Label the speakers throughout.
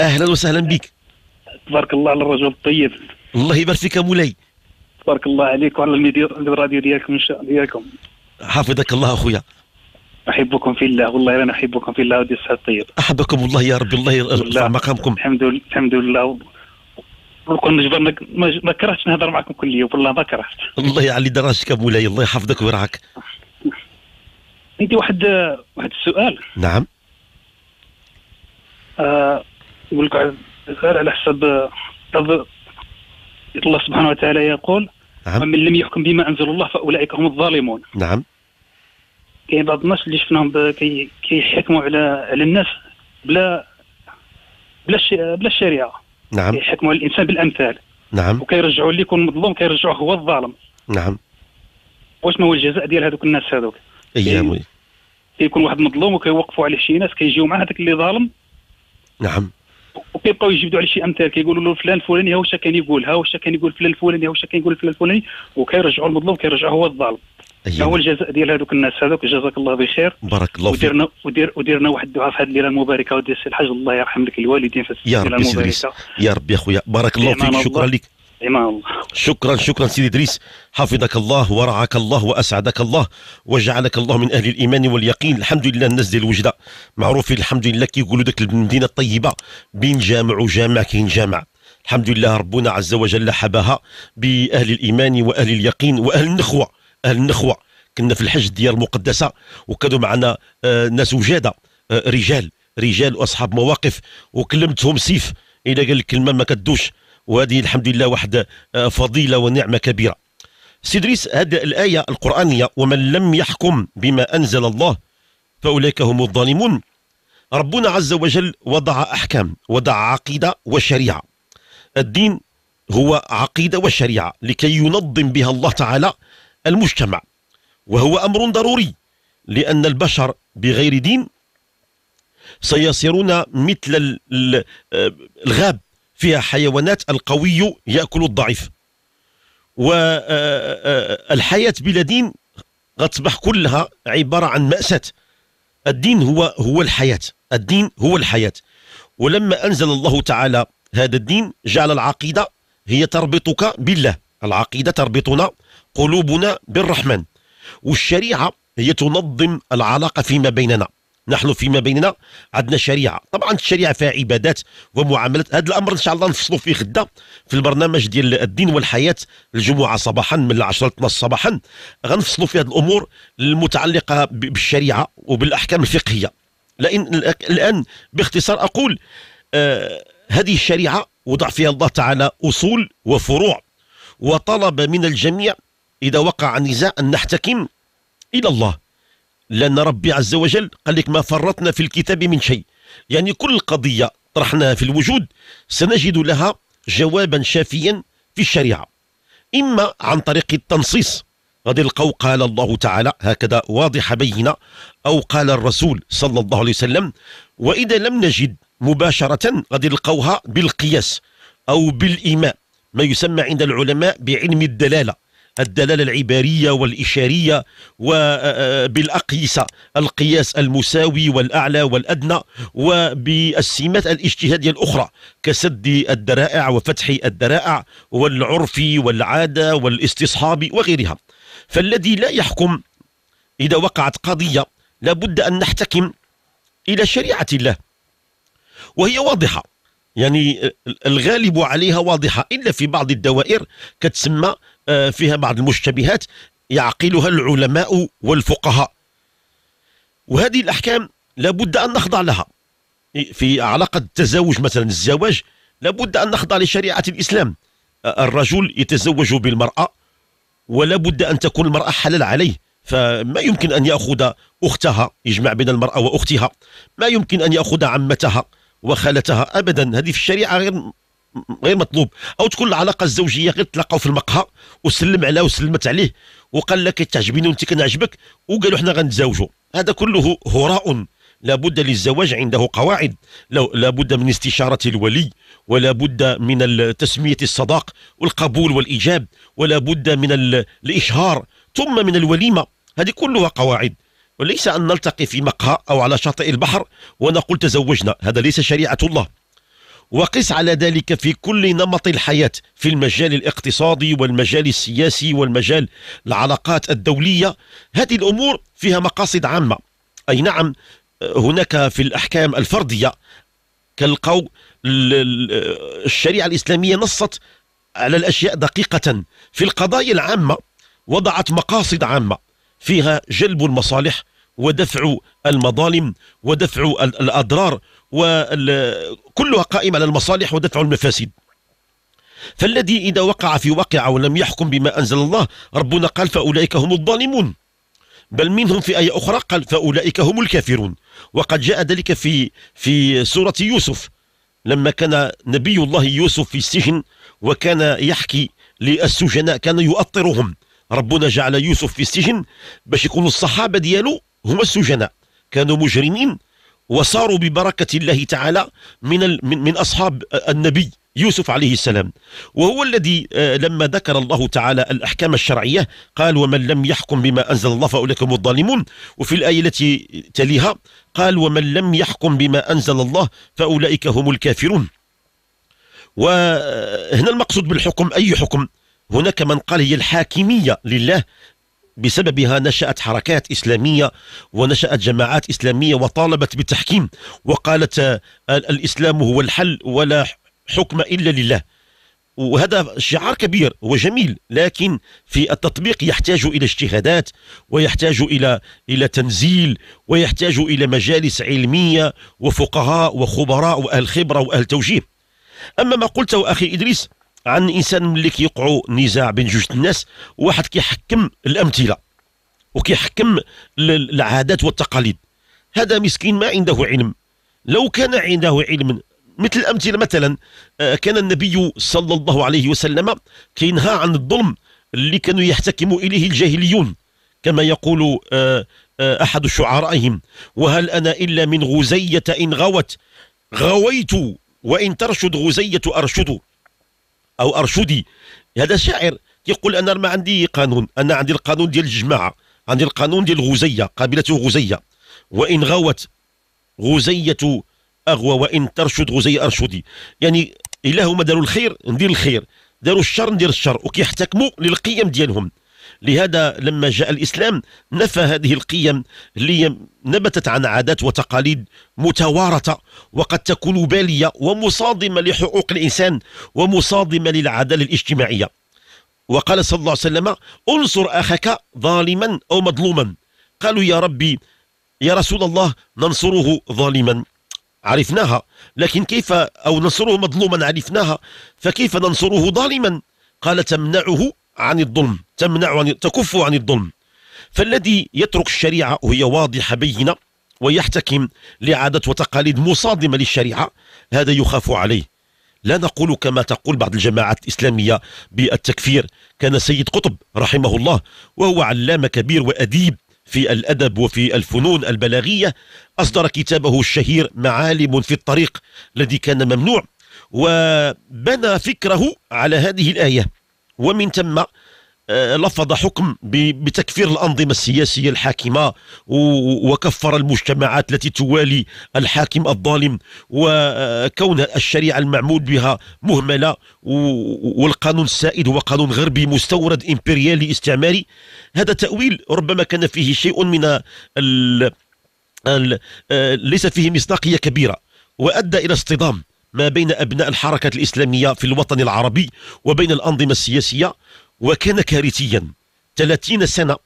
Speaker 1: اهلا وسهلا بك تبارك الله على الرجل الطيب الله يبارك فيك مولاي
Speaker 2: تبارك الله عليك وعلى الراديو ديالكم ان شاء ديالكم
Speaker 1: حفظك الله اخويا
Speaker 2: احبكم في الله والله انا احبكم في الله ودي الصحه الطيب
Speaker 1: احبكم الله يا رب الله يرفع
Speaker 2: مقامكم الحمد لله الحمد لله كون جبرنا ما كرهتش نهضر معكم كل يوم والله ما كرهت
Speaker 1: الله يعلي يا مولاي الله يحفظك ويرعاك
Speaker 2: عندي واحد واحد السؤال نعم آه يقول لك غير على حسب الله سبحانه وتعالى يقول نعم. ومن لم يحكم بما انزل الله فاولئك هم الظالمون نعم كاين بعض الناس اللي شفناهم كيحكموا على على الناس بلا بلا بلا الشريعه نعم يحكموا على الانسان بالامثال نعم وكيرجعوا اللي يكون مظلوم كيرجعوه هو الظالم نعم واش ما هو الجزاء ديال هذوك الناس هذوك ايام كيكون واحد مظلوم وكيوقفوا عليه شي ناس كيجيو مع هذاك اللي ظالم نعم وكيبقاو يجبدوا على شي امثال كيقولوا له فلان الفلاني ها واش كان يقول ها واش كان يقول فلان الفلاني ها واش كان يقول فلان الفلاني وكيرجعوا المظلوم كيرجع هو الظالم أيوة. هو الجزاء ديال هذوك الناس هذوك جزاك الله بخير
Speaker 1: بارك الله فيك ودرنا
Speaker 2: ودير ودرنا واحد الدعاء في هذه الليله المباركه ودير السي الحاج الله يرحم لك الوالدين في السيره المباركه
Speaker 1: يا ربي يا خويا بارك الله فيك شكرا لك امام الله شكرا شكرا سيدي ادريس حفظك الله ورعاك الله واسعدك الله وجعلك الله من اهل الايمان واليقين الحمد لله الناس ديال الوجده معروفين الحمد لله كيقولوا ديك المدينه الطيبه بين جامع وجامع كاين جامع الحمد لله ربنا عز وجل حباها باهل الايمان واهل اليقين واهل النخوه اهل النخوه كنا في الحج ديال المقدسه وكانوا معنا آه، ناس وجاده آه، رجال رجال واصحاب مواقف وكلمتهم سيف الى قال الكلمه ما كدوش وهذه الحمد لله واحد آه، فضيله ونعمه كبيره سيدريس هذه الايه القرانيه ومن لم يحكم بما انزل الله فاولئك هم الظالمون ربنا عز وجل وضع احكام وضع عقيده وشريعه الدين هو عقيده وشريعه لكي ينظم بها الله تعالى المجتمع وهو امر ضروري لان البشر بغير دين سيصيرون مثل آه، الغاب فيها حيوانات القوي يأكل الضعيف والحياة آه، آه، بلا دين غتصبح كلها عبارة عن مأساة الدين هو هو الحياة الدين هو الحياة ولما أنزل الله تعالى هذا الدين جعل العقيدة هي تربطك بالله العقيدة تربطنا قلوبنا بالرحمن والشريعة هي تنظم العلاقة فيما بيننا نحن فيما بيننا عندنا شريعه طبعا الشريعه فيها عبادات ومعاملات هذا الامر ان شاء الله نفصلوا فيه غدا في البرنامج ديال الدين والحياه الجمعه صباحا من 10 ل 12 صباحا غنفصلوا في هذه الامور المتعلقه بالشريعه وبالاحكام الفقهيه لان الان باختصار اقول آه هذه الشريعه وضع فيها الله تعالى اصول وفروع وطلب من الجميع اذا وقع نزاع ان نحتكم الى الله لأن ربي عز وجل قال لك ما فرطنا في الكتاب من شيء يعني كل قضية طرحناها في الوجود سنجد لها جوابا شافيا في الشريعة إما عن طريق التنصيص غادي نلقاو قال الله تعالى هكذا واضحة بينة أو قال الرسول صلى الله عليه وسلم وإذا لم نجد مباشرة غادي نلقاوها بالقياس أو بالإيماء ما يسمى عند العلماء بعلم الدلالة الدلالة العبارية والإشارية وبالأقيسة آه، آه، القياس المساوي والأعلى والأدنى وبالسمات الاجتهادية الأخرى كسد الذرائع وفتح الذرائع والعرف والعادة والاستصحاب وغيرها فالذي لا يحكم إذا وقعت قضية لابد أن نحتكم إلى شريعة الله وهي واضحة يعني الغالب عليها واضحة إلا في بعض الدوائر كتسمى آه، فيها بعض المشتبهات يعقلها العلماء والفقهاء وهذه الأحكام لابد أن نخضع لها في علاقة التزوج مثلا الزواج لابد أن نخضع لشريعة الإسلام آه، الرجل يتزوج بالمرأة ولا بد أن تكون المرأة حلال عليه فما يمكن أن يأخذ أختها يجمع بين المرأة وأختها ما يمكن أن يأخذ عمتها وخالتها أبدا هذه في الشريعة غير غير مطلوب او تكون العلاقه الزوجيه غير تلاقاو في المقهى وسلم عليها وسلمت عليه وقال لك تعجبيني وانت كنعجبك وقالوا حنا غنتزوجوا هذا كله هراء لابد للزواج عنده قواعد لابد من استشارة الولي ولا بد من تسمية الصداق والقبول والإيجاب ولا بد من الإشهار ثم من الوليمة هذه كلها قواعد وليس أن نلتقي في مقهى أو على شاطئ البحر ونقول تزوجنا هذا ليس شريعة الله وقس على ذلك في كل نمط الحياة في المجال الاقتصادي والمجال السياسي والمجال العلاقات الدولية هذه الأمور فيها مقاصد عامة أي نعم هناك في الأحكام الفردية كالقو الشريعة الإسلامية نصت على الأشياء دقيقة في القضايا العامة وضعت مقاصد عامة فيها جلب المصالح ودفع المظالم ودفع الأضرار وكلها قائمة على المصالح ودفع المفاسد فالذي إذا وقع في وقع ولم يحكم بما أنزل الله ربنا قال فأولئك هم الظالمون بل منهم في آية أخرى قال فأولئك هم الكافرون وقد جاء ذلك في في سورة يوسف لما كان نبي الله يوسف في السجن وكان يحكي للسجناء كان يؤطرهم ربنا جعل يوسف في السجن باش يكونوا الصحابة ديالو هم السجناء كانوا مجرمين وصاروا ببركة الله تعالى من, من أصحاب النبي يوسف عليه السلام وهو الذي آه، لما ذكر الله تعالى الأحكام الشرعية قال ومن لم يحكم بما أنزل الله فأولئك هم الظالمون وفي الآية التي تليها قال ومن لم يحكم بما أنزل الله فأولئك هم الكافرون وهنا المقصود بالحكم أي حكم هناك من قال هي الحاكمية لله بسببها نشأت حركات إسلامية ونشأت جماعات إسلامية وطالبت بالتحكيم وقالت آه، الإسلام هو الحل ولا حكم إلا لله وهذا شعار كبير وجميل لكن في التطبيق يحتاج الى اجتهادات ويحتاج الى الى تنزيل ويحتاج الى مجالس علميه وفقهاء وخبراء واهل خبره واهل توجيه. اما ما قلته اخي ادريس عن انسان ملي كيوقعوا نزاع بين جوج الناس واحد كيحكم الامثله وكيحكم العادات والتقاليد هذا مسكين ما عنده علم لو كان عنده علم مثل الامثله مثلا آه، كان النبي صلى الله عليه وسلم كينهى عن الظلم اللي كانوا يحتكموا اليه الجاهليون كما يقول آه، آه، احد شعرائهم وهل انا الا من غزيه ان غوت غويت وان ترشد غزيه ارشد او ارشدي هذا شاعر كيقول انا ما عندي قانون انا عندي القانون ديال الجماعه عندي القانون ديال غزيه قبيله غزيه وان غوت غزيه اغوى وان ترشد غزيه ارشدي يعني الا هما داروا الخير ندير الخير داروا الشر ندير الشر وكيحتكموا للقيم ديالهم لهذا لما جاء الإسلام نفى هذه القيم اللي نبتت عن عادات وتقاليد متوارثة وقد تكون بالية ومصادمة لحقوق الإنسان ومصادمة للعدالة الاجتماعية وقال صلى الله عليه وسلم انصر أخك ظالما أو مظلوما قالوا يا ربي يا رسول الله ننصره ظالما عرفناها لكن كيف أو ننصره مظلوما عرفناها فكيف ننصره ظالما قال تمنعه عن الظلم تمنع عن تكف عن الظلم فالذي يترك الشريعة وهي واضحة بينة ويحتكم لعادات وتقاليد مصادمة للشريعة هذا يخاف عليه لا نقول كما تقول بعض الجماعات الإسلامية بالتكفير كان سيد قطب رحمه الله وهو علامة كبير وأديب في الأدب وفي الفنون البلاغية أصدر كتابه الشهير معالم في الطريق الذي كان ممنوع وبنى فكره على هذه الآية ومن ثم آه، لفظ حكم بتكفير الأنظمة السياسية الحاكمة وكفر المجتمعات التي توالي الحاكم الظالم وكون الشريعة المعمود بها مهملة والقانون السائد هو قانون غربي مستورد إمبريالي استعماري هذا تأويل ربما كان فيه شيء من آه، ليس فيه مصداقية كبيرة وأدى إلى اصطدام ما بين أبناء الحركة الإسلامية في الوطن العربي وبين الأنظمة السياسية وكان كارثيا 30 سنة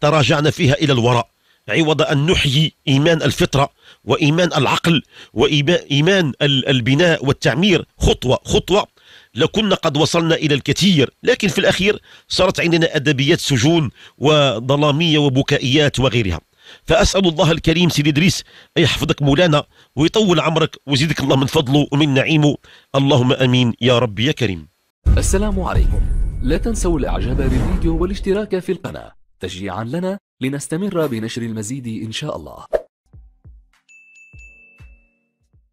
Speaker 1: تراجعنا فيها إلى الوراء عوض أن نحيي إيمان الفطرة وإيمان العقل وإيمان البناء والتعمير خطوة خطوة لكنا قد وصلنا إلى الكثير لكن في الأخير صارت عندنا أدبيات سجون وظلامية وبكائيات وغيرها فأسأل الله الكريم سيدي إدريس أن يحفظك مولانا ويطول عمرك ويزيدك الله من فضله ومن نعيمه اللهم أمين يا رب يا كريم السلام عليكم
Speaker 2: لا تنسوا الإعجاب بالفيديو والاشتراك في القناة تشجيعا لنا لنستمر بنشر المزيد إن شاء الله